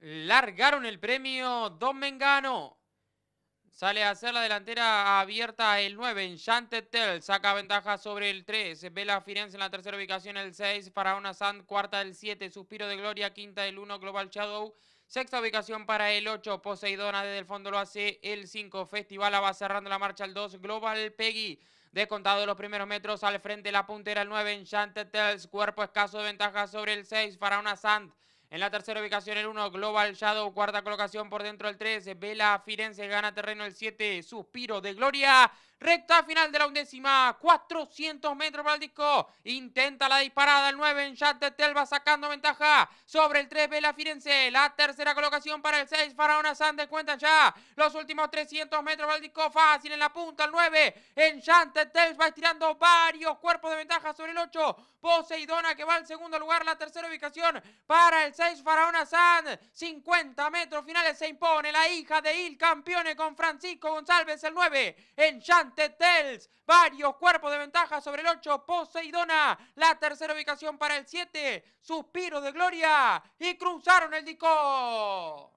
Largaron el premio Don Mengano. Sale a hacer la delantera abierta el 9 en Saca ventaja sobre el 3. Vela Firenze en la tercera ubicación el 6. Faraona Sand cuarta del 7. Suspiro de Gloria quinta del 1. Global Shadow Sexta ubicación para el 8, Poseidona desde el fondo lo hace el 5, Festival va cerrando la marcha el 2, Global Peggy. Descontado de los primeros metros al frente, la puntera el 9, Enchanted Tells, cuerpo escaso de ventaja sobre el 6, Faraona Sand. En la tercera ubicación el 1, Global Shadow. Cuarta colocación por dentro del 3, Vela Firenze gana terreno el 7, Suspiro de Gloria. Recta final de la undécima, 400 metros para el disco. Intenta la disparada el 9 en va sacando ventaja sobre el 3 Vela Firenze. La tercera colocación para el 6 Faraona Sandes cuenta ya los últimos 300 metros para el disco. Fácil en la punta el 9 en va estirando varios cuerpos de ventaja sobre el 8. Poseidona que va al segundo lugar, la tercera ubicación para el 6. Faraona San, 50 metros finales se impone la hija de Il campeones con Francisco González el 9, Enchante Tels. varios cuerpos de ventaja sobre el 8, Poseidona, la tercera ubicación para el 7, Suspiro de Gloria y cruzaron el disco.